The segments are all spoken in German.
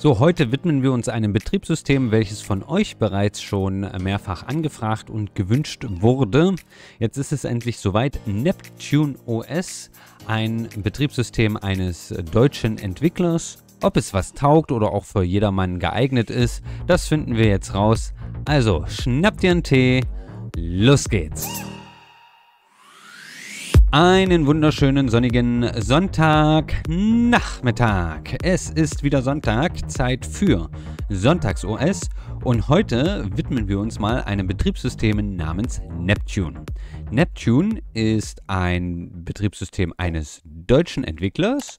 So, heute widmen wir uns einem Betriebssystem, welches von euch bereits schon mehrfach angefragt und gewünscht wurde. Jetzt ist es endlich soweit. Neptune OS, ein Betriebssystem eines deutschen Entwicklers. Ob es was taugt oder auch für jedermann geeignet ist, das finden wir jetzt raus. Also schnappt ihr einen Tee, los geht's! Einen wunderschönen sonnigen Sonntagnachmittag. Es ist wieder Sonntag, Zeit für Sonntags-OS und heute widmen wir uns mal einem Betriebssystem namens Neptune. Neptune ist ein Betriebssystem eines deutschen Entwicklers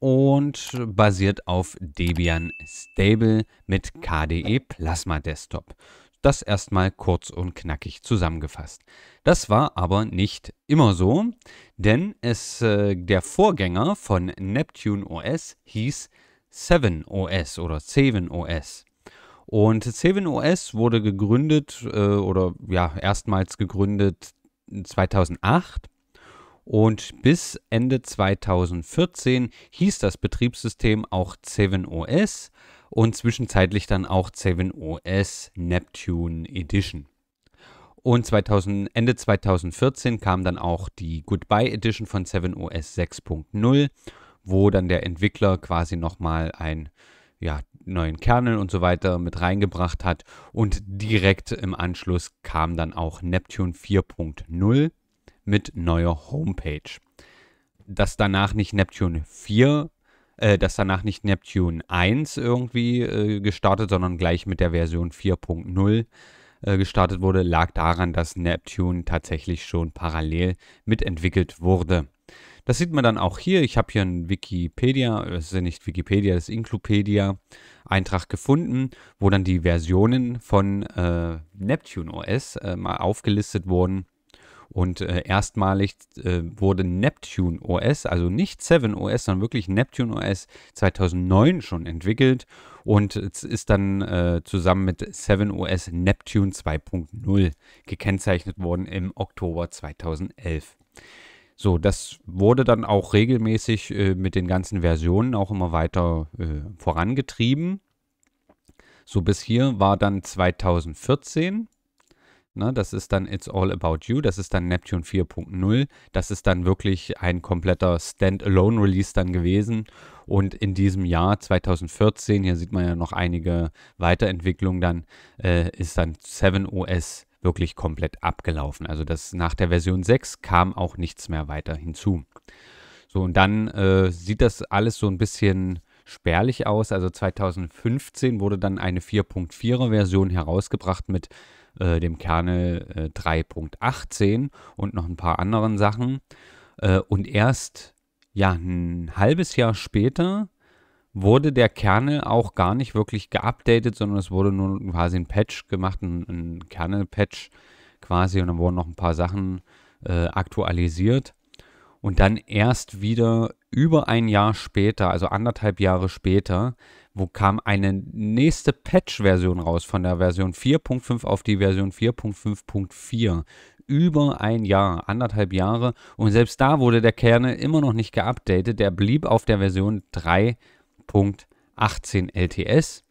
und basiert auf Debian Stable mit KDE Plasma Desktop. Das erstmal kurz und knackig zusammengefasst. Das war aber nicht immer so, denn es, äh, der Vorgänger von Neptune OS hieß 7 OS oder 7 OS. Und 7 OS wurde gegründet äh, oder ja, erstmals gegründet 2008 und bis Ende 2014 hieß das Betriebssystem auch 7 OS und zwischenzeitlich dann auch 7OS Neptune Edition. Und 2000, Ende 2014 kam dann auch die Goodbye Edition von 7OS 6.0, wo dann der Entwickler quasi nochmal einen ja, neuen Kernel und so weiter mit reingebracht hat. Und direkt im Anschluss kam dann auch Neptune 4.0 mit neuer Homepage. Dass danach nicht Neptune 4 äh, dass danach nicht Neptune 1 irgendwie äh, gestartet, sondern gleich mit der Version 4.0 äh, gestartet wurde, lag daran, dass Neptune tatsächlich schon parallel mitentwickelt wurde. Das sieht man dann auch hier. Ich habe hier ein Wikipedia, das ist ja nicht Wikipedia, das Inclupedia-Eintrag gefunden, wo dann die Versionen von äh, Neptune OS äh, mal aufgelistet wurden. Und äh, erstmalig äh, wurde Neptune OS, also nicht 7 OS, sondern wirklich Neptune OS 2009 schon entwickelt und es ist dann äh, zusammen mit 7 OS Neptune 2.0 gekennzeichnet worden im Oktober 2011. So, das wurde dann auch regelmäßig äh, mit den ganzen Versionen auch immer weiter äh, vorangetrieben. So bis hier war dann 2014 Ne, das ist dann It's All About You, das ist dann Neptune 4.0, das ist dann wirklich ein kompletter Standalone-Release dann gewesen. Und in diesem Jahr 2014, hier sieht man ja noch einige Weiterentwicklungen, dann äh, ist dann 7OS wirklich komplett abgelaufen. Also das, nach der Version 6 kam auch nichts mehr weiter hinzu. So, und dann äh, sieht das alles so ein bisschen spärlich aus. Also 2015 wurde dann eine 4.4er Version herausgebracht mit äh, dem Kernel äh, 3.18 und noch ein paar anderen Sachen. Äh, und erst ja, ein halbes Jahr später wurde der Kernel auch gar nicht wirklich geupdatet, sondern es wurde nur quasi ein Patch gemacht, ein, ein Kernel-Patch quasi, und dann wurden noch ein paar Sachen äh, aktualisiert. Und dann erst wieder über ein Jahr später, also anderthalb Jahre später, wo kam eine nächste Patch-Version raus von der Version 4.5 auf die Version 4.5.4. Über ein Jahr, anderthalb Jahre. Und selbst da wurde der Kernel immer noch nicht geupdatet. Der blieb auf der Version 3.18 LTS.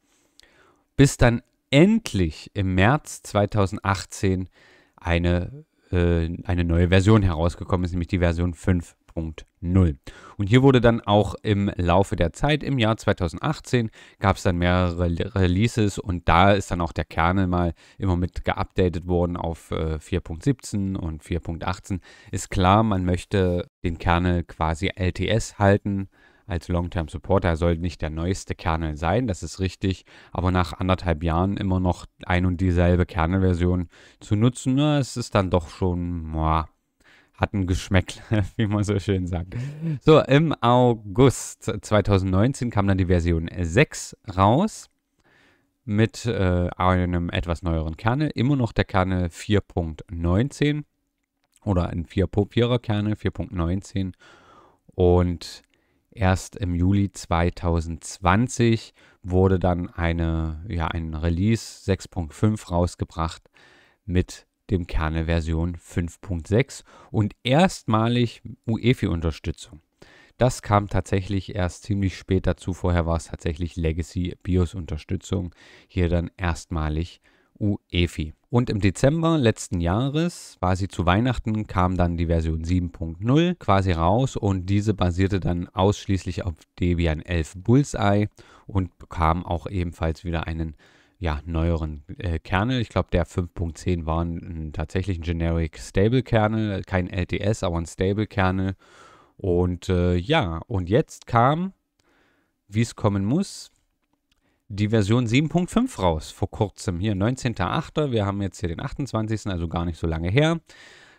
Bis dann endlich im März 2018 eine, äh, eine neue Version herausgekommen ist, nämlich die Version 5. 1.0. Und hier wurde dann auch im Laufe der Zeit, im Jahr 2018, gab es dann mehrere Releases und da ist dann auch der Kernel mal immer mit geupdatet worden auf 4.17 äh, und 4.18. Ist klar, man möchte den Kernel quasi LTS halten als Long-Term Supporter soll nicht der neueste Kernel sein, das ist richtig, aber nach anderthalb Jahren immer noch ein und dieselbe Kernelversion zu nutzen, na, es ist dann doch schon, boah, hat ein Geschmäckle, wie man so schön sagt. So, im August 2019 kam dann die Version 6 raus mit äh, einem etwas neueren Kernel, immer noch der Kernel 4.19 oder ein 4.4er Kernel 4.19 und erst im Juli 2020 wurde dann eine, ja, ein Release 6.5 rausgebracht mit dem Kernel Version 5.6 und erstmalig UEFI-Unterstützung. Das kam tatsächlich erst ziemlich spät dazu. Vorher war es tatsächlich Legacy BIOS-Unterstützung. Hier dann erstmalig UEFI. Und im Dezember letzten Jahres, quasi zu Weihnachten, kam dann die Version 7.0 quasi raus und diese basierte dann ausschließlich auf Debian 11 Bullseye und bekam auch ebenfalls wieder einen ja, neueren äh, Kernel. Ich glaube, der 5.10 war ein, tatsächlich ein Generic Stable Kernel, kein LTS, aber ein Stable Kernel. Und äh, ja, und jetzt kam, wie es kommen muss, die Version 7.5 raus vor kurzem. Hier 19.8. Wir haben jetzt hier den 28. also gar nicht so lange her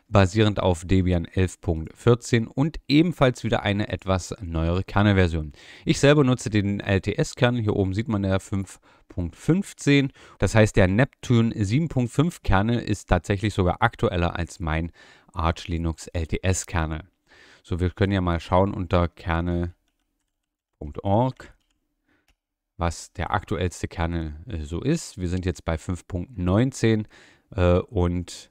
basierend auf Debian 11.14 und ebenfalls wieder eine etwas neuere Kernelversion. Ich selber nutze den LTS-Kern, hier oben sieht man der 5.15, das heißt der Neptune 7.5 Kernel ist tatsächlich sogar aktueller als mein Arch Linux LTS-Kernel. So, wir können ja mal schauen unter kernel.org, was der aktuellste Kernel äh, so ist. Wir sind jetzt bei 5.19 äh, und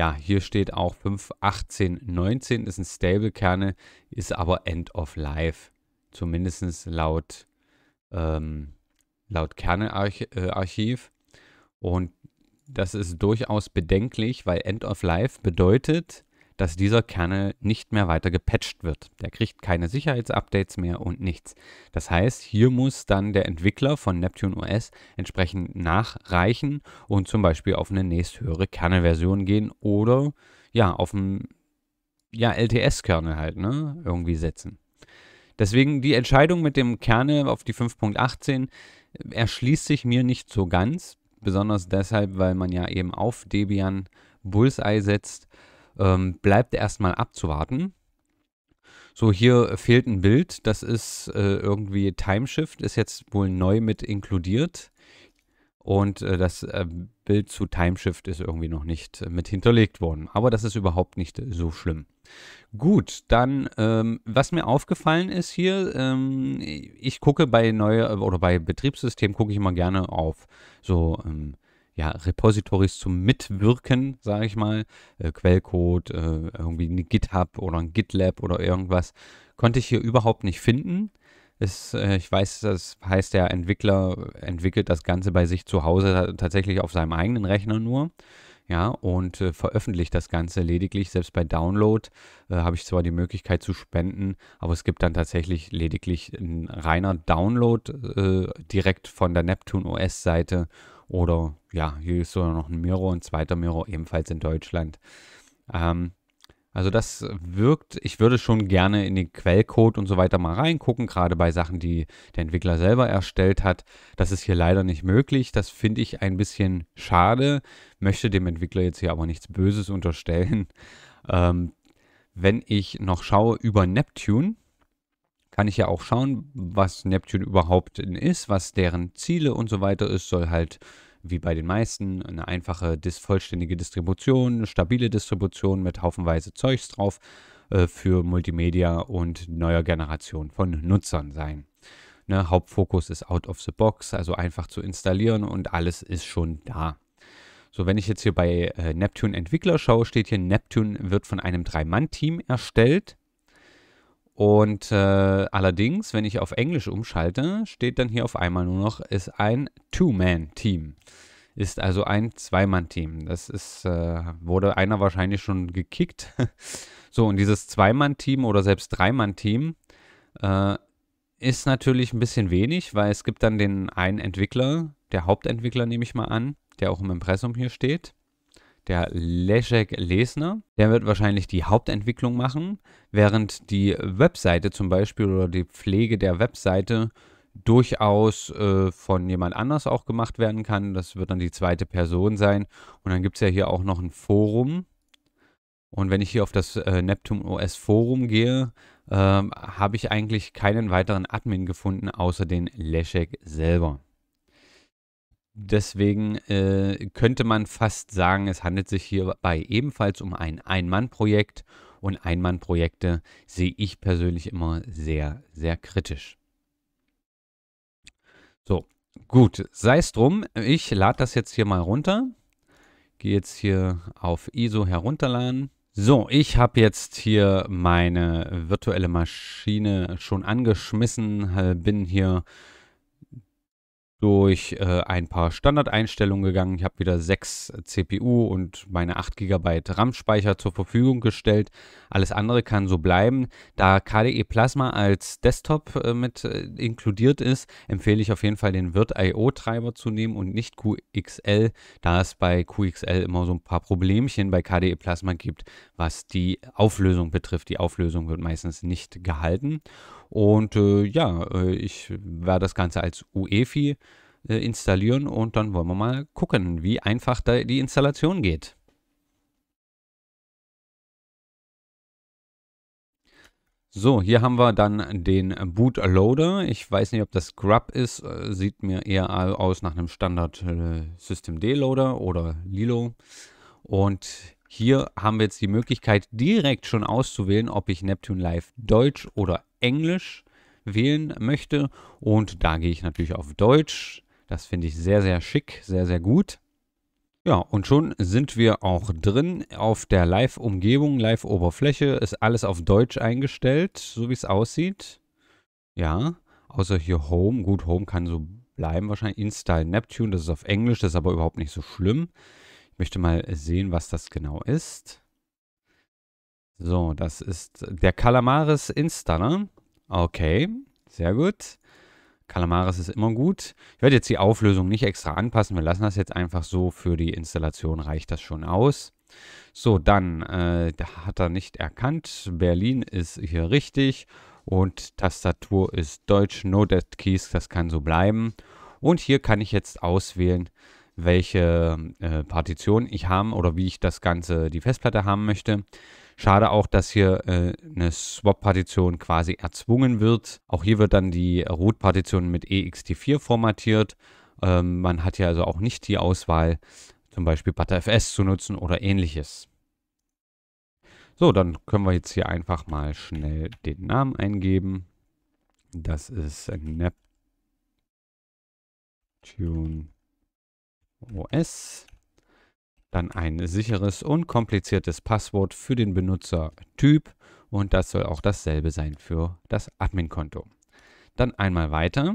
ja, hier steht auch 5, 18, 19 ist ein Stable-Kerne, ist aber End of Life. Zumindest laut, ähm, laut kerne äh, Und das ist durchaus bedenklich, weil End of Life bedeutet, dass dieser Kernel nicht mehr weiter gepatcht wird. Der kriegt keine Sicherheitsupdates mehr und nichts. Das heißt, hier muss dann der Entwickler von Neptune OS entsprechend nachreichen und zum Beispiel auf eine nächsthöhere Kernelversion gehen oder ja, auf einen ja, LTS-Kernel halt, ne? Irgendwie setzen. Deswegen die Entscheidung mit dem Kernel auf die 5.18 erschließt sich mir nicht so ganz. Besonders deshalb, weil man ja eben auf Debian Bullseye setzt ähm, bleibt erstmal abzuwarten. So, hier fehlt ein Bild. Das ist äh, irgendwie Timeshift, ist jetzt wohl neu mit inkludiert. Und äh, das äh, Bild zu Timeshift ist irgendwie noch nicht äh, mit hinterlegt worden. Aber das ist überhaupt nicht so schlimm. Gut, dann, ähm, was mir aufgefallen ist hier, ähm, ich gucke bei neue oder bei Betriebssystem gucke ich immer gerne auf so ähm, ja, Repositories zum Mitwirken, sage ich mal, äh, Quellcode, äh, irgendwie ein GitHub oder ein GitLab oder irgendwas, konnte ich hier überhaupt nicht finden. Ist, äh, ich weiß, das heißt, der Entwickler entwickelt das Ganze bei sich zu Hause tatsächlich auf seinem eigenen Rechner nur. Ja, und äh, veröffentlicht das Ganze lediglich. Selbst bei Download äh, habe ich zwar die Möglichkeit zu spenden, aber es gibt dann tatsächlich lediglich ein reiner Download äh, direkt von der Neptune OS-Seite oder ja, hier ist sogar noch ein Miro, ein zweiter Miro, ebenfalls in Deutschland. Ähm, also das wirkt, ich würde schon gerne in den Quellcode und so weiter mal reingucken, gerade bei Sachen, die der Entwickler selber erstellt hat. Das ist hier leider nicht möglich. Das finde ich ein bisschen schade, möchte dem Entwickler jetzt hier aber nichts Böses unterstellen. Ähm, wenn ich noch schaue über Neptune, kann ich ja auch schauen, was Neptune überhaupt ist, was deren Ziele und so weiter ist, soll halt wie bei den meisten eine einfache, vollständige Distribution, eine stabile Distribution mit haufenweise Zeugs drauf äh, für Multimedia und neuer Generation von Nutzern sein. Ne, Hauptfokus ist out of the box, also einfach zu installieren und alles ist schon da. So, wenn ich jetzt hier bei äh, Neptune Entwickler schaue, steht hier, Neptune wird von einem Drei-Mann-Team erstellt und äh, allerdings, wenn ich auf Englisch umschalte, steht dann hier auf einmal nur noch, ist ein Two-Man-Team. Ist also ein Zweimann-Team. Das ist, äh, wurde einer wahrscheinlich schon gekickt. so, und dieses Zweimann-Team oder selbst Dreimann-Team äh, ist natürlich ein bisschen wenig, weil es gibt dann den einen Entwickler, der Hauptentwickler nehme ich mal an, der auch im Impressum hier steht der Leszek Lesner. Der wird wahrscheinlich die Hauptentwicklung machen, während die Webseite zum Beispiel oder die Pflege der Webseite durchaus äh, von jemand anders auch gemacht werden kann. Das wird dann die zweite Person sein. Und dann gibt es ja hier auch noch ein Forum. Und wenn ich hier auf das äh, Neptune OS Forum gehe, äh, habe ich eigentlich keinen weiteren Admin gefunden, außer den Leszek selber. Deswegen äh, könnte man fast sagen, es handelt sich hierbei ebenfalls um ein Ein-Mann-Projekt. Und Ein-Mann-Projekte sehe ich persönlich immer sehr, sehr kritisch. So, gut, sei es drum. Ich lade das jetzt hier mal runter. Gehe jetzt hier auf ISO herunterladen. So, ich habe jetzt hier meine virtuelle Maschine schon angeschmissen, äh, bin hier durch äh, ein paar Standardeinstellungen gegangen. Ich habe wieder 6 äh, CPU und meine 8 GB RAM-Speicher zur Verfügung gestellt. Alles andere kann so bleiben. Da KDE Plasma als Desktop äh, mit äh, inkludiert ist, empfehle ich auf jeden Fall den Virt.io-Treiber zu nehmen und nicht QXL, da es bei QXL immer so ein paar Problemchen bei KDE Plasma gibt, was die Auflösung betrifft. Die Auflösung wird meistens nicht gehalten. Und äh, ja, äh, ich werde das Ganze als UEFI äh, installieren und dann wollen wir mal gucken, wie einfach da die Installation geht. So, hier haben wir dann den Bootloader. Ich weiß nicht, ob das Grub ist. Äh, sieht mir eher aus nach einem Standard äh, System D Loader oder Lilo. Und hier haben wir jetzt die Möglichkeit, direkt schon auszuwählen, ob ich Neptune Live Deutsch oder Englisch wählen möchte. Und da gehe ich natürlich auf Deutsch. Das finde ich sehr, sehr schick, sehr, sehr gut. Ja, und schon sind wir auch drin auf der Live-Umgebung, Live-Oberfläche. Ist alles auf Deutsch eingestellt, so wie es aussieht. Ja, außer hier Home. Gut, Home kann so bleiben wahrscheinlich. InStyle Neptune, das ist auf Englisch, das ist aber überhaupt nicht so schlimm. Ich möchte mal sehen, was das genau ist. So, das ist der Calamares Insta, ne? Okay, sehr gut. Calamares ist immer gut. Ich werde jetzt die Auflösung nicht extra anpassen. Wir lassen das jetzt einfach so. Für die Installation reicht das schon aus. So, dann äh, hat er nicht erkannt. Berlin ist hier richtig. Und Tastatur ist Deutsch. No Dead Keys, das kann so bleiben. Und hier kann ich jetzt auswählen, welche äh, Partition ich haben oder wie ich das Ganze, die Festplatte haben möchte. Schade auch, dass hier äh, eine Swap-Partition quasi erzwungen wird. Auch hier wird dann die Root-Partition mit ext4 formatiert. Ähm, man hat hier also auch nicht die Auswahl, zum Beispiel ButterFS zu nutzen oder ähnliches. So, dann können wir jetzt hier einfach mal schnell den Namen eingeben. Das ist Neptune OS dann ein sicheres und kompliziertes Passwort für den Benutzertyp und das soll auch dasselbe sein für das Admin-Konto. Dann einmal weiter.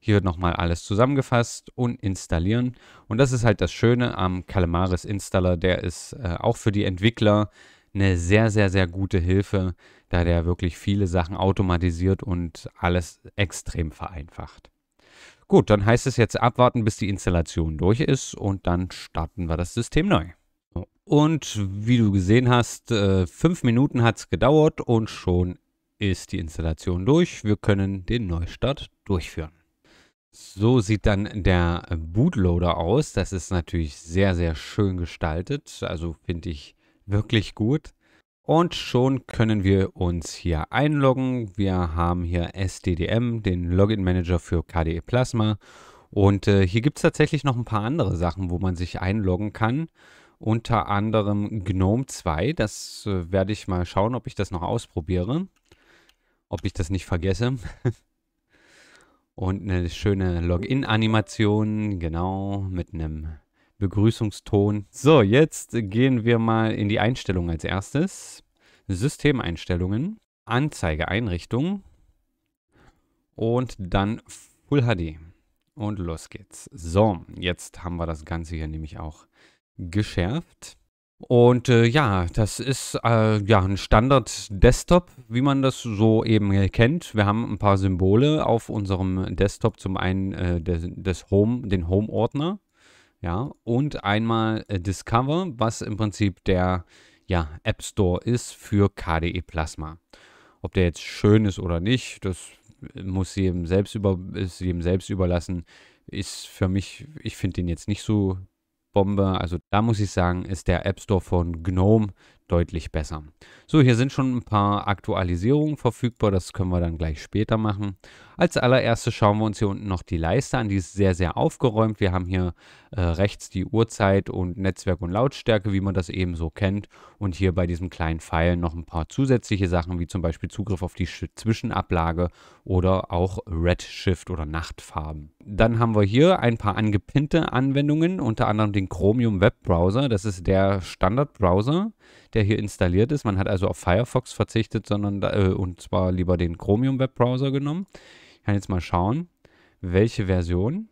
Hier wird nochmal alles zusammengefasst und installieren. Und das ist halt das Schöne am Calamaris Installer. Der ist äh, auch für die Entwickler eine sehr, sehr, sehr gute Hilfe, da der wirklich viele Sachen automatisiert und alles extrem vereinfacht. Gut, dann heißt es jetzt abwarten, bis die Installation durch ist und dann starten wir das System neu. Und wie du gesehen hast, äh, fünf Minuten hat es gedauert und schon ist die Installation durch. Wir können den Neustart durchführen. So sieht dann der Bootloader aus. Das ist natürlich sehr, sehr schön gestaltet. Also finde ich wirklich gut. Und schon können wir uns hier einloggen. Wir haben hier SDDM, den Login Manager für KDE Plasma. Und äh, hier gibt es tatsächlich noch ein paar andere Sachen, wo man sich einloggen kann. Unter anderem GNOME 2. Das äh, werde ich mal schauen, ob ich das noch ausprobiere. Ob ich das nicht vergesse. Und eine schöne Login-Animation, genau, mit einem Begrüßungston. So, jetzt gehen wir mal in die Einstellungen als erstes. Systemeinstellungen, Anzeigeeinrichtung und dann Full HD. Und los geht's. So, jetzt haben wir das Ganze hier nämlich auch geschärft. Und äh, ja, das ist äh, ja ein Standard-Desktop, wie man das so eben kennt. Wir haben ein paar Symbole auf unserem Desktop. Zum einen äh, des, des Home, den Home-Ordner ja, und einmal äh, Discover, was im Prinzip der ja, App Store ist für KDE Plasma. Ob der jetzt schön ist oder nicht, das äh, muss jedem selbst, über, ist jedem selbst überlassen. Ist für mich, ich finde den jetzt nicht so Bombe. Also da muss ich sagen, ist der App Store von GNOME deutlich besser. So, hier sind schon ein paar Aktualisierungen verfügbar, das können wir dann gleich später machen. Als allererstes schauen wir uns hier unten noch die Leiste an, die ist sehr, sehr aufgeräumt. Wir haben hier äh, rechts die Uhrzeit und Netzwerk und Lautstärke, wie man das eben so kennt. Und hier bei diesem kleinen Pfeil noch ein paar zusätzliche Sachen, wie zum Beispiel Zugriff auf die Zwischenablage oder auch Redshift oder Nachtfarben. Dann haben wir hier ein paar angepinnte Anwendungen, unter anderem den Chromium Web Browser. Das ist der Standardbrowser, der hier installiert ist. Man hat also auf Firefox verzichtet, sondern äh, und zwar lieber den Chromium Webbrowser genommen. Ich kann jetzt mal schauen, welche Version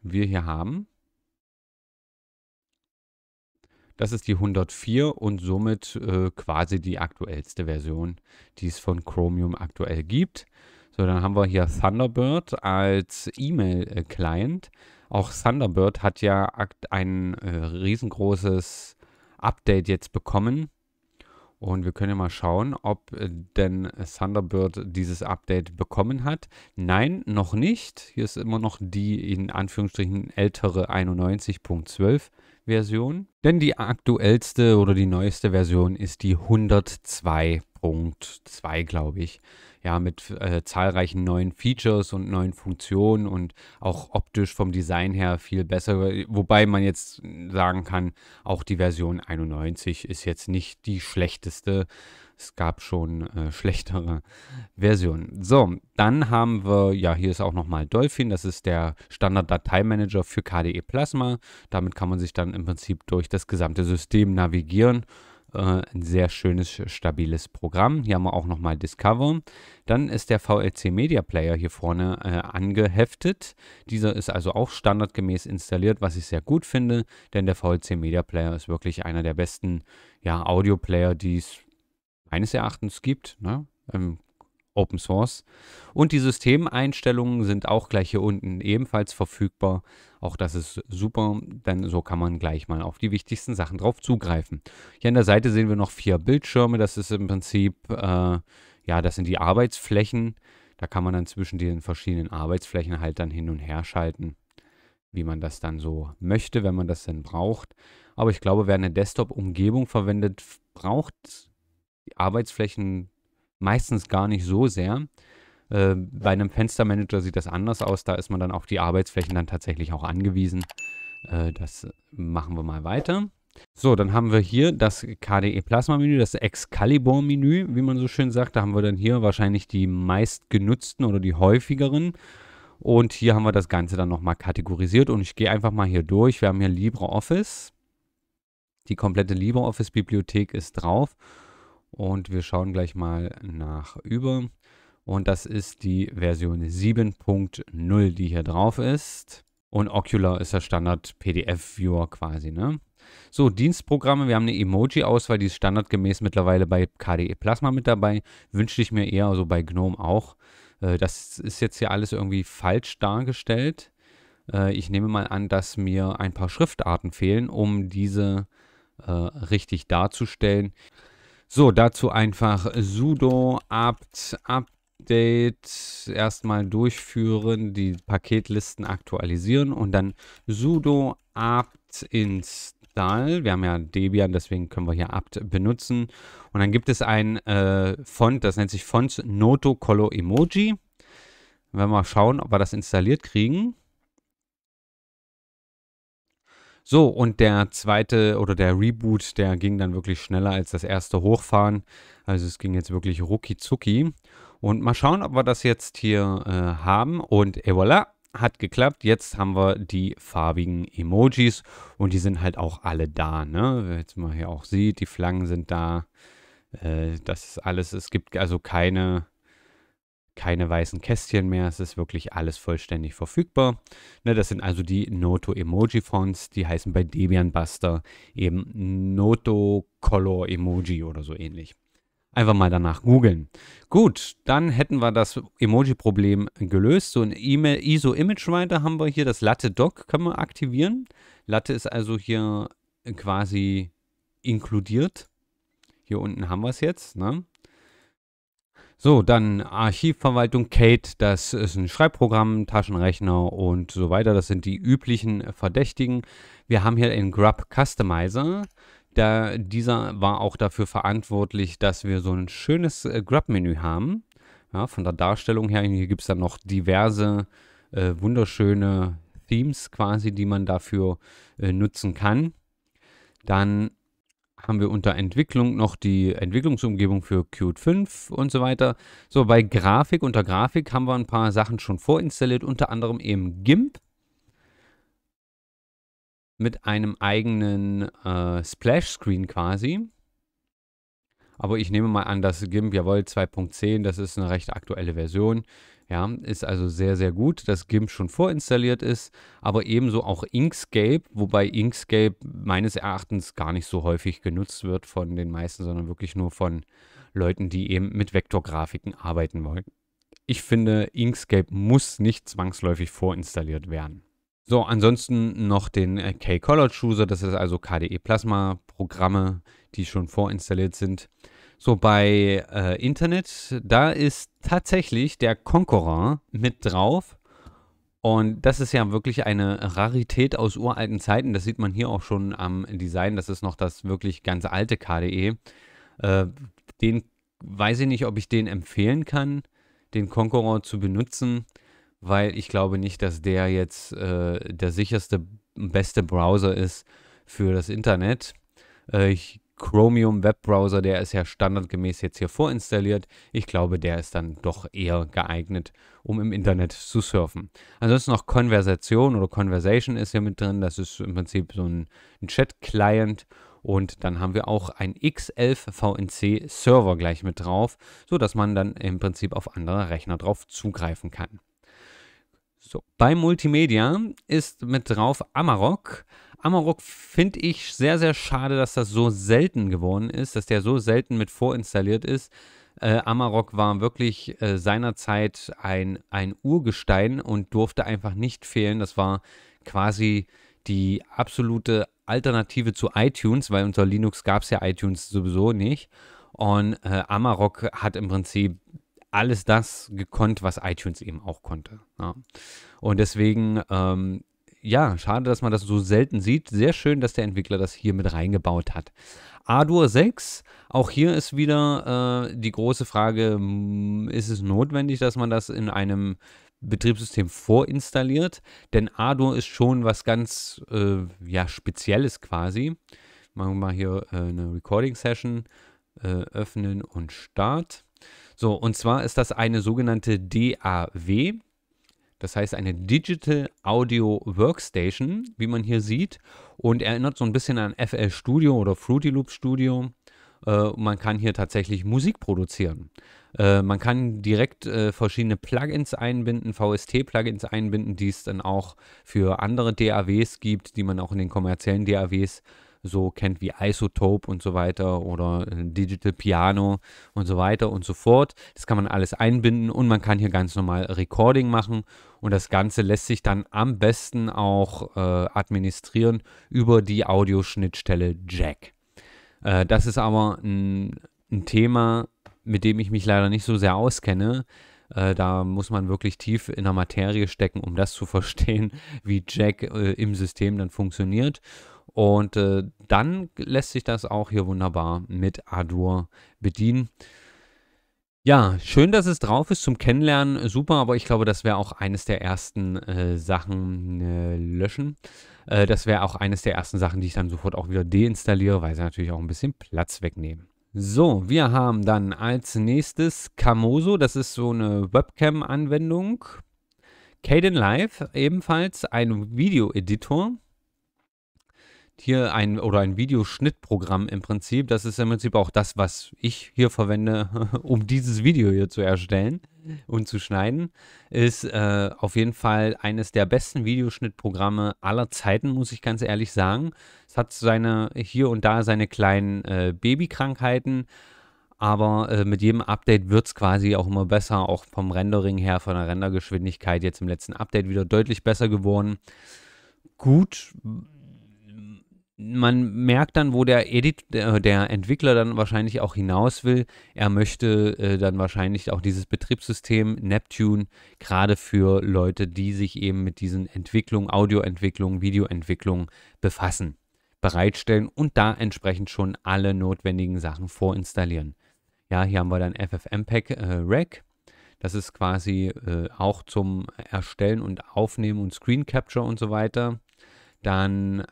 wir hier haben. Das ist die 104 und somit äh, quasi die aktuellste Version, die es von Chromium aktuell gibt. So, dann haben wir hier Thunderbird als E-Mail-Client. Auch Thunderbird hat ja ein äh, riesengroßes Update jetzt bekommen. Und wir können ja mal schauen, ob äh, denn Thunderbird dieses Update bekommen hat. Nein, noch nicht. Hier ist immer noch die in Anführungsstrichen ältere 91.12 Version. Denn die aktuellste oder die neueste Version ist die 102. 1.2, glaube ich. Ja, mit äh, zahlreichen neuen Features und neuen Funktionen und auch optisch vom Design her viel besser. Wobei man jetzt sagen kann, auch die Version 91 ist jetzt nicht die schlechteste. Es gab schon äh, schlechtere Versionen. So, dann haben wir, ja, hier ist auch nochmal Dolphin. Das ist der Standard-Dateimanager für KDE Plasma. Damit kann man sich dann im Prinzip durch das gesamte System navigieren. Äh, ein sehr schönes, stabiles Programm. Hier haben wir auch nochmal Discover. Dann ist der VLC Media Player hier vorne äh, angeheftet. Dieser ist also auch standardgemäß installiert, was ich sehr gut finde, denn der VLC Media Player ist wirklich einer der besten ja, Audio-Player, die es meines Erachtens gibt. Ne? Ähm, Open Source. Und die Systemeinstellungen sind auch gleich hier unten ebenfalls verfügbar. Auch das ist super, denn so kann man gleich mal auf die wichtigsten Sachen drauf zugreifen. Hier an der Seite sehen wir noch vier Bildschirme. Das ist im Prinzip, äh, ja, das sind die Arbeitsflächen. Da kann man dann zwischen den verschiedenen Arbeitsflächen halt dann hin und her schalten, wie man das dann so möchte, wenn man das denn braucht. Aber ich glaube, wer eine Desktop-Umgebung verwendet, braucht die Arbeitsflächen meistens gar nicht so sehr. Äh, bei einem Fenstermanager sieht das anders aus. Da ist man dann auf die Arbeitsflächen dann tatsächlich auch angewiesen. Äh, das machen wir mal weiter. So, dann haben wir hier das KDE Plasma Menü, das Excalibur Menü, wie man so schön sagt. Da haben wir dann hier wahrscheinlich die meistgenutzten oder die häufigeren. Und hier haben wir das Ganze dann nochmal kategorisiert und ich gehe einfach mal hier durch. Wir haben hier LibreOffice. Die komplette LibreOffice-Bibliothek ist drauf und wir schauen gleich mal nach über. Und das ist die Version 7.0, die hier drauf ist. Und Ocular ist der Standard-PDF-Viewer quasi, ne? So, Dienstprogramme. Wir haben eine Emoji-Auswahl, die ist standardgemäß mittlerweile bei KDE Plasma mit dabei. Wünschte ich mir eher, also bei GNOME auch. Äh, das ist jetzt hier alles irgendwie falsch dargestellt. Äh, ich nehme mal an, dass mir ein paar Schriftarten fehlen, um diese äh, richtig darzustellen. So, dazu einfach sudo apt update erstmal durchführen, die Paketlisten aktualisieren und dann sudo apt install. Wir haben ja Debian, deswegen können wir hier apt benutzen. Und dann gibt es ein äh, Font, das nennt sich Font Noto Color Emoji. Wenn wir mal schauen, ob wir das installiert kriegen. So, und der zweite oder der Reboot, der ging dann wirklich schneller als das erste Hochfahren. Also es ging jetzt wirklich rucki zucki. Und mal schauen, ob wir das jetzt hier äh, haben. Und et voilà, hat geklappt. Jetzt haben wir die farbigen Emojis und die sind halt auch alle da. Ne? Wer jetzt mal hier auch sieht, die Flaggen sind da. Äh, das ist alles. Es gibt also keine keine weißen Kästchen mehr. Es ist wirklich alles vollständig verfügbar. Ne, das sind also die Noto Emoji Fonts. Die heißen bei Debian Buster eben Noto Color Emoji oder so ähnlich. Einfach mal danach googeln. Gut, dann hätten wir das Emoji-Problem gelöst. So ein e ISO-Image-Writer haben wir hier. Das Latte-Doc können wir aktivieren. Latte ist also hier quasi inkludiert. Hier unten haben wir es jetzt. Ne? So, dann Archivverwaltung Kate, das ist ein Schreibprogramm, Taschenrechner und so weiter. Das sind die üblichen Verdächtigen. Wir haben hier einen Grub Customizer. Da, dieser war auch dafür verantwortlich, dass wir so ein schönes äh, Grub-Menü haben. Ja, von der Darstellung her, hier gibt es dann noch diverse äh, wunderschöne Themes quasi, die man dafür äh, nutzen kann. Dann haben wir unter Entwicklung noch die Entwicklungsumgebung für Qt 5 und so weiter. So, bei Grafik, unter Grafik haben wir ein paar Sachen schon vorinstalliert, unter anderem eben GIMP mit einem eigenen äh, Splash-Screen quasi. Aber ich nehme mal an, dass GIMP, jawohl, 2.10, das ist eine recht aktuelle Version. Ja, ist also sehr, sehr gut, dass GIMP schon vorinstalliert ist, aber ebenso auch Inkscape, wobei Inkscape meines Erachtens gar nicht so häufig genutzt wird von den meisten, sondern wirklich nur von Leuten, die eben mit Vektorgrafiken arbeiten wollen. Ich finde, Inkscape muss nicht zwangsläufig vorinstalliert werden. So, ansonsten noch den K-Color Chooser, das ist also KDE Plasma Programme, die schon vorinstalliert sind. So, bei äh, Internet, da ist tatsächlich der Konkurrent mit drauf. Und das ist ja wirklich eine Rarität aus uralten Zeiten. Das sieht man hier auch schon am Design. Das ist noch das wirklich ganz alte KDE. Äh, den weiß ich nicht, ob ich den empfehlen kann, den Konkurrent zu benutzen, weil ich glaube nicht, dass der jetzt äh, der sicherste, beste Browser ist für das Internet. Äh, ich Chromium Webbrowser, der ist ja standardgemäß jetzt hier vorinstalliert. Ich glaube, der ist dann doch eher geeignet, um im Internet zu surfen. Ansonsten noch Konversation oder Conversation ist hier mit drin. Das ist im Prinzip so ein, ein Chat-Client. Und dann haben wir auch ein X11 VNC Server gleich mit drauf, sodass man dann im Prinzip auf andere Rechner drauf zugreifen kann. So, bei Multimedia ist mit drauf Amarok. Amarok finde ich sehr, sehr schade, dass das so selten geworden ist, dass der so selten mit vorinstalliert ist. Äh, Amarok war wirklich äh, seinerzeit ein, ein Urgestein und durfte einfach nicht fehlen. Das war quasi die absolute Alternative zu iTunes, weil unter Linux gab es ja iTunes sowieso nicht. Und äh, Amarok hat im Prinzip alles das gekonnt, was iTunes eben auch konnte. Ja. Und deswegen ähm, ja, schade, dass man das so selten sieht. Sehr schön, dass der Entwickler das hier mit reingebaut hat. Adur 6, auch hier ist wieder äh, die große Frage, mm, ist es notwendig, dass man das in einem Betriebssystem vorinstalliert? Denn Adur ist schon was ganz äh, ja, Spezielles quasi. Machen wir mal hier äh, eine Recording-Session, äh, öffnen und Start. So, und zwar ist das eine sogenannte DAW, das heißt eine Digital Audio Workstation, wie man hier sieht. Und erinnert so ein bisschen an FL Studio oder Fruity Loop Studio. Äh, man kann hier tatsächlich Musik produzieren. Äh, man kann direkt äh, verschiedene Plugins einbinden, VST-Plugins einbinden, die es dann auch für andere DAWs gibt, die man auch in den kommerziellen DAWs so kennt wie Isotope und so weiter oder äh, Digital Piano und so weiter und so fort. Das kann man alles einbinden und man kann hier ganz normal Recording machen und das Ganze lässt sich dann am besten auch äh, administrieren über die Audioschnittstelle Jack. Äh, das ist aber ein, ein Thema, mit dem ich mich leider nicht so sehr auskenne äh, da muss man wirklich tief in der Materie stecken, um das zu verstehen, wie Jack äh, im System dann funktioniert. Und äh, dann lässt sich das auch hier wunderbar mit Adur bedienen. Ja, schön, dass es drauf ist zum Kennenlernen, super, aber ich glaube, das wäre auch eines der ersten äh, Sachen äh, löschen. Äh, das wäre auch eines der ersten Sachen, die ich dann sofort auch wieder deinstalliere, weil sie natürlich auch ein bisschen Platz wegnehmen. So, wir haben dann als nächstes Camoso, das ist so eine Webcam-Anwendung. Caden Live, ebenfalls ein Video-Editor hier ein oder ein Videoschnittprogramm im Prinzip. Das ist im Prinzip auch das, was ich hier verwende, um dieses Video hier zu erstellen und zu schneiden. Ist äh, auf jeden Fall eines der besten Videoschnittprogramme aller Zeiten, muss ich ganz ehrlich sagen. Es hat seine hier und da seine kleinen äh, Babykrankheiten. Aber äh, mit jedem Update wird es quasi auch immer besser, auch vom Rendering her, von der Rendergeschwindigkeit jetzt im letzten Update wieder deutlich besser geworden. Gut, man merkt dann, wo der Edit, der Entwickler dann wahrscheinlich auch hinaus will. Er möchte äh, dann wahrscheinlich auch dieses Betriebssystem Neptune gerade für Leute, die sich eben mit diesen Entwicklungen, Audioentwicklungen, Videoentwicklungen befassen, bereitstellen und da entsprechend schon alle notwendigen Sachen vorinstallieren. Ja, hier haben wir dann FFmpeg äh, Rack. Das ist quasi äh, auch zum Erstellen und Aufnehmen und Screen Capture und so weiter. Dann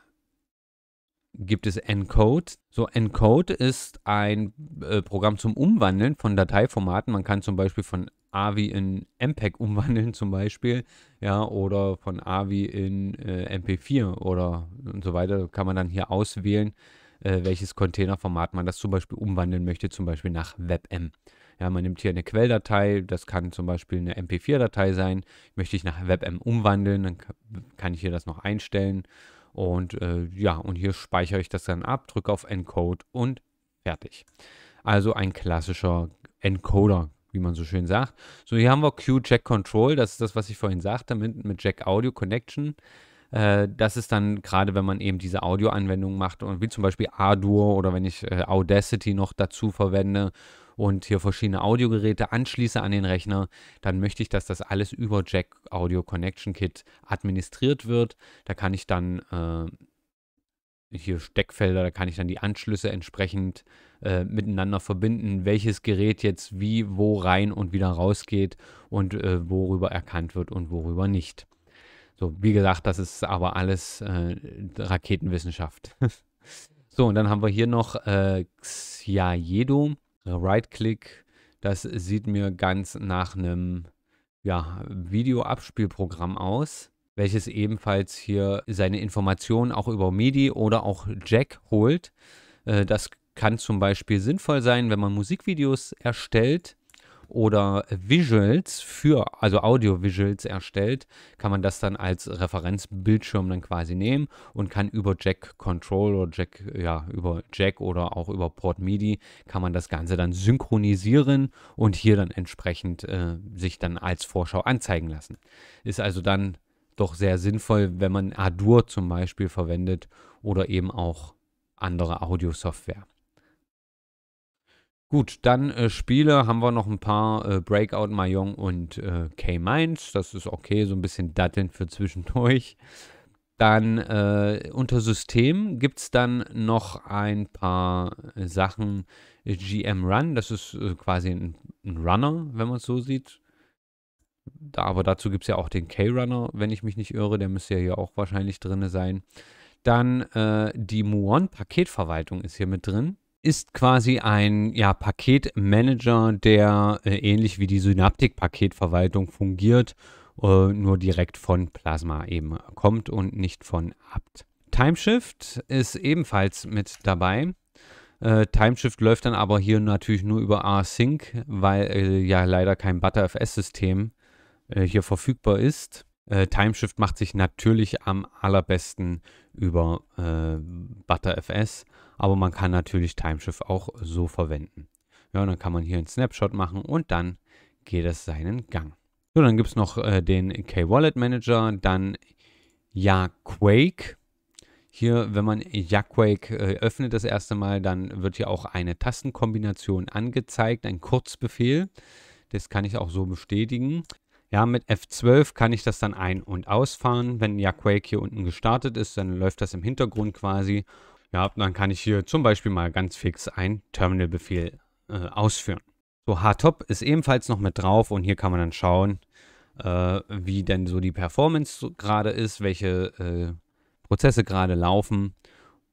gibt es Encode. So, Encode ist ein äh, Programm zum Umwandeln von Dateiformaten. Man kann zum Beispiel von AVI in MPEG umwandeln, zum Beispiel, ja, oder von AVI in äh, MP4 oder und so weiter. Kann man dann hier auswählen, äh, welches Containerformat man das zum Beispiel umwandeln möchte, zum Beispiel nach WebM. Ja, man nimmt hier eine Quelldatei, das kann zum Beispiel eine MP4-Datei sein. Möchte ich nach WebM umwandeln, dann kann ich hier das noch einstellen und äh, ja, und hier speichere ich das dann ab, drücke auf Encode und fertig. Also ein klassischer Encoder, wie man so schön sagt. So, hier haben wir Q-Jack Control, das ist das, was ich vorhin sagte, mit, mit Jack Audio Connection. Äh, das ist dann gerade, wenn man eben diese Audioanwendungen macht, und wie zum Beispiel Arduino oder wenn ich äh, Audacity noch dazu verwende und hier verschiedene Audiogeräte anschließe an den Rechner, dann möchte ich, dass das alles über Jack Audio Connection Kit administriert wird. Da kann ich dann äh, hier Steckfelder, da kann ich dann die Anschlüsse entsprechend äh, miteinander verbinden, welches Gerät jetzt wie, wo rein und wieder rausgeht und äh, worüber erkannt wird und worüber nicht. So, wie gesagt, das ist aber alles äh, Raketenwissenschaft. so, und dann haben wir hier noch äh, Xiaedo. Right-Click, das sieht mir ganz nach einem ja, Videoabspielprogramm aus, welches ebenfalls hier seine Informationen auch über MIDI oder auch Jack holt. Äh, das kann zum Beispiel sinnvoll sein, wenn man Musikvideos erstellt oder Visuals für, also Audio-Visuals erstellt, kann man das dann als Referenzbildschirm dann quasi nehmen und kann über Jack Control oder Jack, ja, über Jack oder auch über Port MIDI kann man das Ganze dann synchronisieren und hier dann entsprechend äh, sich dann als Vorschau anzeigen lassen. Ist also dann doch sehr sinnvoll, wenn man Adur zum Beispiel verwendet oder eben auch andere Audio-Software. Gut, dann äh, Spiele haben wir noch ein paar. Äh, Breakout Mayong und äh, K-Mainz. Das ist okay, so ein bisschen Datteln für zwischendurch. Dann äh, unter System gibt es dann noch ein paar Sachen. GM Run, das ist äh, quasi ein, ein, Runner, wenn man es so sieht. Da, aber dazu gibt es ja auch den K-Runner, wenn ich mich nicht irre. Der müsste ja hier auch wahrscheinlich drin sein. Dann äh, die Muon-Paketverwaltung ist hier mit drin ist quasi ein ja, Paketmanager, der äh, ähnlich wie die Synaptik-Paketverwaltung fungiert, äh, nur direkt von Plasma eben kommt und nicht von apt. Timeshift ist ebenfalls mit dabei. Äh, Timeshift läuft dann aber hier natürlich nur über async, weil äh, ja leider kein ButterFS-System äh, hier verfügbar ist. Äh, Timeshift macht sich natürlich am allerbesten über äh, ButterFS, aber man kann natürlich Timeshift auch so verwenden. Ja, und dann kann man hier einen Snapshot machen und dann geht es seinen Gang. So, dann gibt es noch äh, den K-Wallet Manager, dann YaQuake. Hier, wenn man YaQuake äh, öffnet das erste Mal, dann wird hier auch eine Tastenkombination angezeigt, ein Kurzbefehl. Das kann ich auch so bestätigen. Ja, mit F12 kann ich das dann ein- und ausfahren. Wenn ja Quake hier unten gestartet ist, dann läuft das im Hintergrund quasi. Ja, dann kann ich hier zum Beispiel mal ganz fix einen Terminalbefehl äh, ausführen. So, Htop ist ebenfalls noch mit drauf und hier kann man dann schauen, äh, wie denn so die Performance gerade ist, welche äh, Prozesse gerade laufen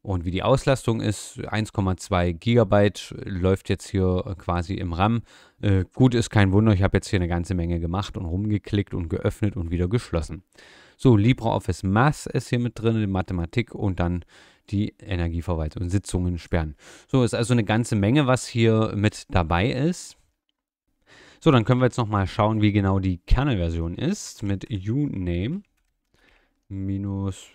und wie die Auslastung ist. 1,2 Gigabyte läuft jetzt hier quasi im RAM. Äh, gut, ist kein Wunder, ich habe jetzt hier eine ganze Menge gemacht und rumgeklickt und geöffnet und wieder geschlossen. So, LibreOffice Math ist hier mit drin, Mathematik und dann die Energieverwaltung und Sitzungen sperren. So, ist also eine ganze Menge, was hier mit dabei ist. So, dann können wir jetzt nochmal schauen, wie genau die Kernelversion ist mit uname minus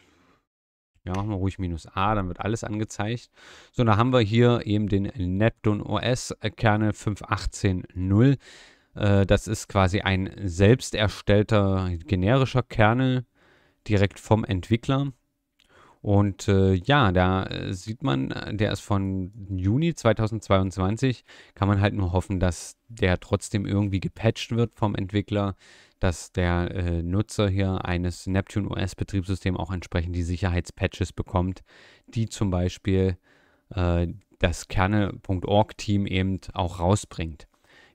ja, machen wir ruhig minus A, dann wird alles angezeigt. So, da haben wir hier eben den Neptune OS äh, Kernel 5180. Äh, das ist quasi ein selbst erstellter generischer Kernel direkt vom Entwickler. Und äh, ja, da äh, sieht man, der ist von Juni 2022. Kann man halt nur hoffen, dass der trotzdem irgendwie gepatcht wird vom Entwickler, dass der äh, Nutzer hier eines Neptune OS-Betriebssystems auch entsprechend die Sicherheitspatches bekommt, die zum Beispiel äh, das Kerne.org-Team eben auch rausbringt.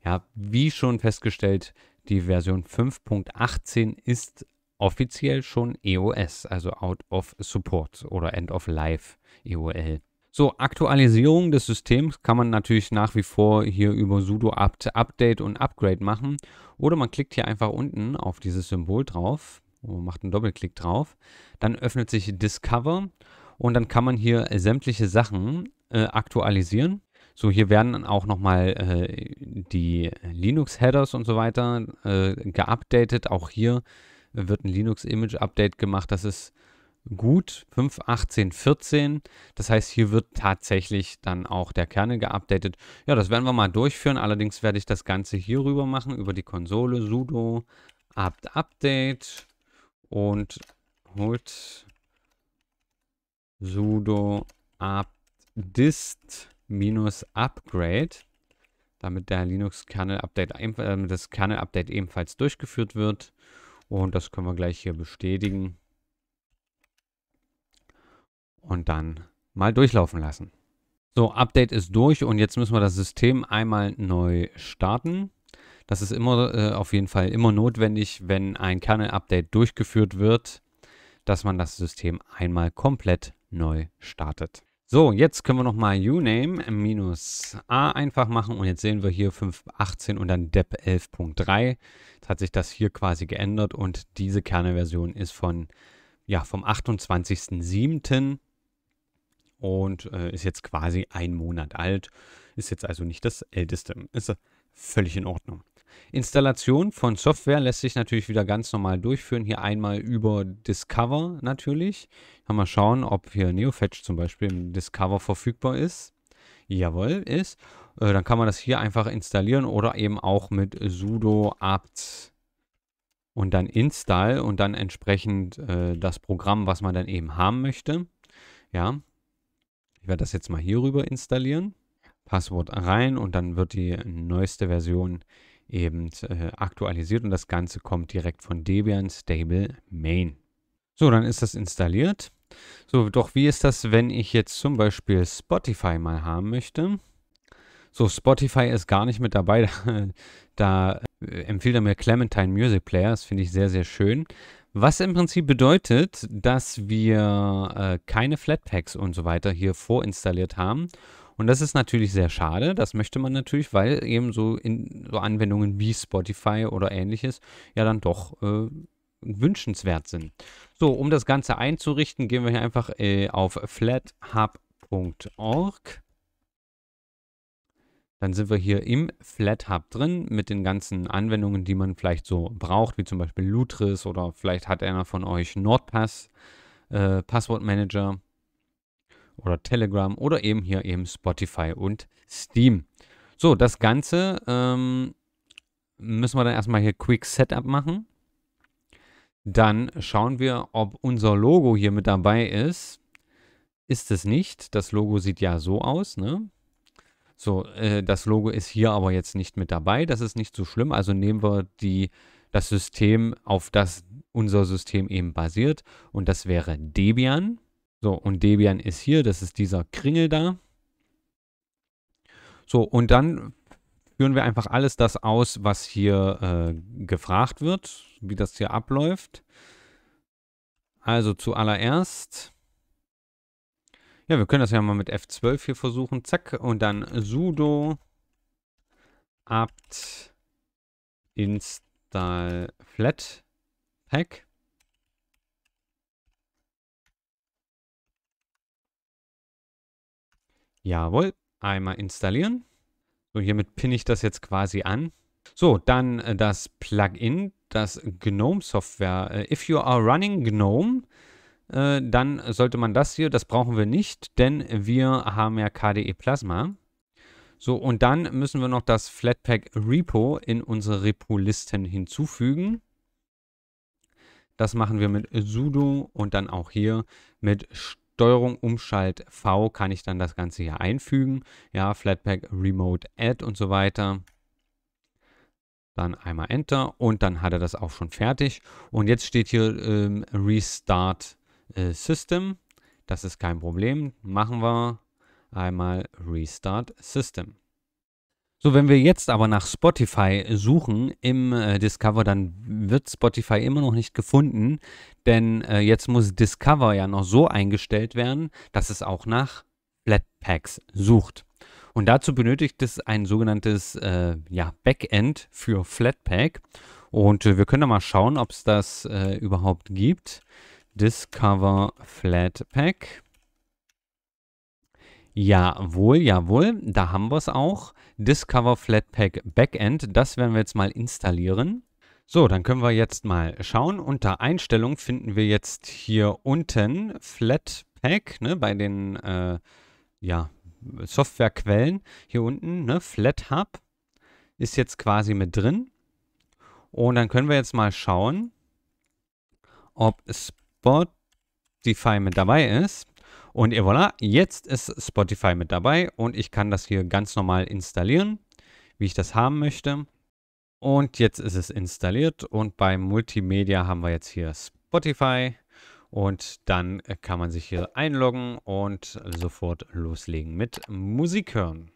Ja, wie schon festgestellt, die Version 5.18 ist offiziell schon EOS, also Out of Support oder End of Life EOL. So, Aktualisierung des Systems kann man natürlich nach wie vor hier über sudo apt update und upgrade machen. Oder man klickt hier einfach unten auf dieses Symbol drauf und oh, macht einen Doppelklick drauf. Dann öffnet sich Discover und dann kann man hier sämtliche Sachen äh, aktualisieren. So, hier werden dann auch nochmal äh, die Linux-Headers und so weiter äh, geupdatet. Auch hier wird ein Linux-Image-Update gemacht. Das ist gut. 5, 18, 14. Das heißt, hier wird tatsächlich dann auch der Kernel geupdatet. Ja, das werden wir mal durchführen. Allerdings werde ich das Ganze hier rüber machen, über die Konsole, sudo apt update und holt sudo apt dist upgrade damit der Linux-Kernel-Update, äh, das Kernel-Update ebenfalls durchgeführt wird. Und das können wir gleich hier bestätigen und dann mal durchlaufen lassen. So, Update ist durch und jetzt müssen wir das System einmal neu starten. Das ist immer äh, auf jeden Fall immer notwendig, wenn ein Kernel-Update durchgeführt wird, dass man das System einmal komplett neu startet. So, jetzt können wir nochmal uname-a einfach machen und jetzt sehen wir hier 5.18 und dann dep 11.3. Jetzt hat sich das hier quasi geändert und diese Kernelversion ist von, ja, vom 28.07 und äh, ist jetzt quasi ein Monat alt, ist jetzt also nicht das älteste. Ist völlig in Ordnung. Installation von Software lässt sich natürlich wieder ganz normal durchführen. Hier einmal über Discover natürlich. Kann mal schauen, ob hier NeoFetch zum Beispiel im Discover verfügbar ist. Jawohl, ist. Äh, dann kann man das hier einfach installieren oder eben auch mit sudo apt und dann install und dann entsprechend äh, das Programm, was man dann eben haben möchte. Ja, ich werde das jetzt mal hier rüber installieren. Passwort rein und dann wird die neueste Version eben äh, aktualisiert und das Ganze kommt direkt von Debian Stable Main. So, dann ist das installiert. So, doch wie ist das, wenn ich jetzt zum Beispiel Spotify mal haben möchte? So, Spotify ist gar nicht mit dabei. Da, da äh, empfiehlt er mir Clementine Music Player. Das finde ich sehr, sehr schön, was im Prinzip bedeutet, dass wir äh, keine Flatpaks und so weiter hier vorinstalliert haben. Und das ist natürlich sehr schade. Das möchte man natürlich, weil eben so, in, so Anwendungen wie Spotify oder ähnliches ja dann doch äh, wünschenswert sind. So, um das Ganze einzurichten, gehen wir hier einfach äh, auf flathub.org dann sind wir hier im Flat Hub drin mit den ganzen Anwendungen, die man vielleicht so braucht, wie zum Beispiel Lutris oder vielleicht hat einer von euch Nordpass, äh, Manager oder Telegram oder eben hier eben Spotify und Steam. So, das Ganze ähm, müssen wir dann erstmal hier Quick Setup machen. Dann schauen wir, ob unser Logo hier mit dabei ist. Ist es nicht. Das Logo sieht ja so aus, ne? So, äh, das Logo ist hier aber jetzt nicht mit dabei. Das ist nicht so schlimm. Also nehmen wir die, das System, auf das unser System eben basiert. Und das wäre Debian. So, und Debian ist hier. Das ist dieser Kringel da. So, und dann führen wir einfach alles das aus, was hier äh, gefragt wird, wie das hier abläuft. Also zuallererst ja, wir können das ja mal mit F12 hier versuchen. Zack. Und dann sudo apt install flat pack. Jawohl. Einmal installieren. So, hiermit pinne ich das jetzt quasi an. So, dann äh, das Plugin, das GNOME Software. Äh, if you are running GNOME, äh, dann sollte man das hier, das brauchen wir nicht, denn wir haben ja KDE Plasma. So, und dann müssen wir noch das Flatpak Repo in unsere Repo-Listen hinzufügen. Das machen wir mit sudo und dann auch hier mit Steuerung Umschalt V kann ich dann das Ganze hier einfügen. Ja, Flatpak Remote Add und so weiter. Dann einmal Enter und dann hat er das auch schon fertig. Und jetzt steht hier ähm, Restart äh, System. Das ist kein Problem. Machen wir einmal Restart System. So, wenn wir jetzt aber nach Spotify suchen im äh, Discover, dann wird Spotify immer noch nicht gefunden, denn äh, jetzt muss Discover ja noch so eingestellt werden, dass es auch nach Flatpaks sucht. Und dazu benötigt es ein sogenanntes äh, ja, Backend für Flatpak. Und äh, wir können da mal schauen, ob es das äh, überhaupt gibt. Discover Flatpak. Jawohl, jawohl, da haben wir es auch. Discover Flatpak Backend, das werden wir jetzt mal installieren. So, dann können wir jetzt mal schauen. Unter Einstellung finden wir jetzt hier unten Flatpak, ne, bei den äh, ja, Softwarequellen hier unten, ne, FlatHub ist jetzt quasi mit drin. Und dann können wir jetzt mal schauen, ob es Spotify mit dabei ist. Und ihr voilà, jetzt ist Spotify mit dabei und ich kann das hier ganz normal installieren, wie ich das haben möchte. Und jetzt ist es installiert und bei Multimedia haben wir jetzt hier Spotify und dann kann man sich hier einloggen und sofort loslegen mit Musik hören.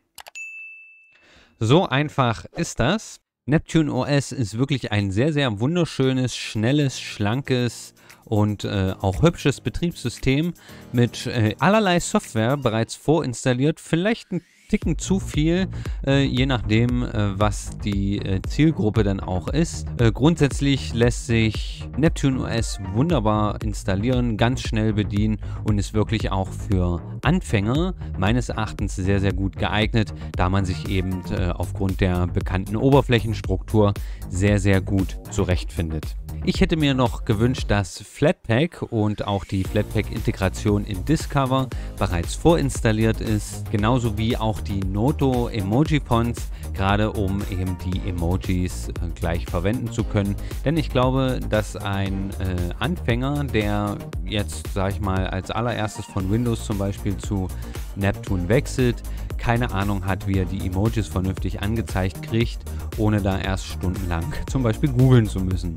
So einfach ist das. Neptune OS ist wirklich ein sehr, sehr wunderschönes, schnelles, schlankes und äh, auch hübsches Betriebssystem mit äh, allerlei Software bereits vorinstalliert. Vielleicht ein Ticken zu viel, äh, je nachdem, äh, was die äh, Zielgruppe dann auch ist. Äh, grundsätzlich lässt sich Neptune OS wunderbar installieren, ganz schnell bedienen und ist wirklich auch für Anfänger meines Erachtens sehr, sehr gut geeignet, da man sich eben äh, aufgrund der bekannten Oberflächenstruktur sehr, sehr gut zurechtfindet. Ich hätte mir noch gewünscht, dass Flatpak und auch die Flatpak-Integration in Discover bereits vorinstalliert ist, genauso wie auch die Noto Emoji-Fonts, gerade um eben die Emojis äh, gleich verwenden zu können. Denn ich glaube, dass ein äh, Anfänger, der jetzt, sag ich mal, als allererstes von Windows zum Beispiel zu Neptune wechselt, keine Ahnung hat, wie er die Emojis vernünftig angezeigt kriegt, ohne da erst stundenlang zum Beispiel googeln zu müssen.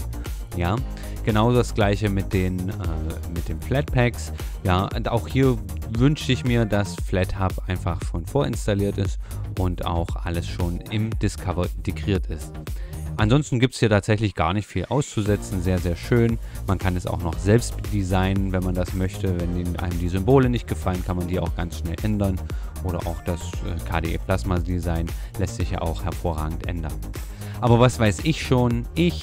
Ja, genau das gleiche mit den, äh, mit den Flatpaks. Ja, und auch hier wünsche ich mir, dass FlatHub einfach schon vorinstalliert ist und auch alles schon im Discover integriert ist. Ansonsten gibt es hier tatsächlich gar nicht viel auszusetzen, sehr, sehr schön. Man kann es auch noch selbst designen, wenn man das möchte. Wenn einem die Symbole nicht gefallen, kann man die auch ganz schnell ändern. Oder auch das äh, KDE Plasma Design lässt sich ja auch hervorragend ändern. Aber was weiß ich schon? Ich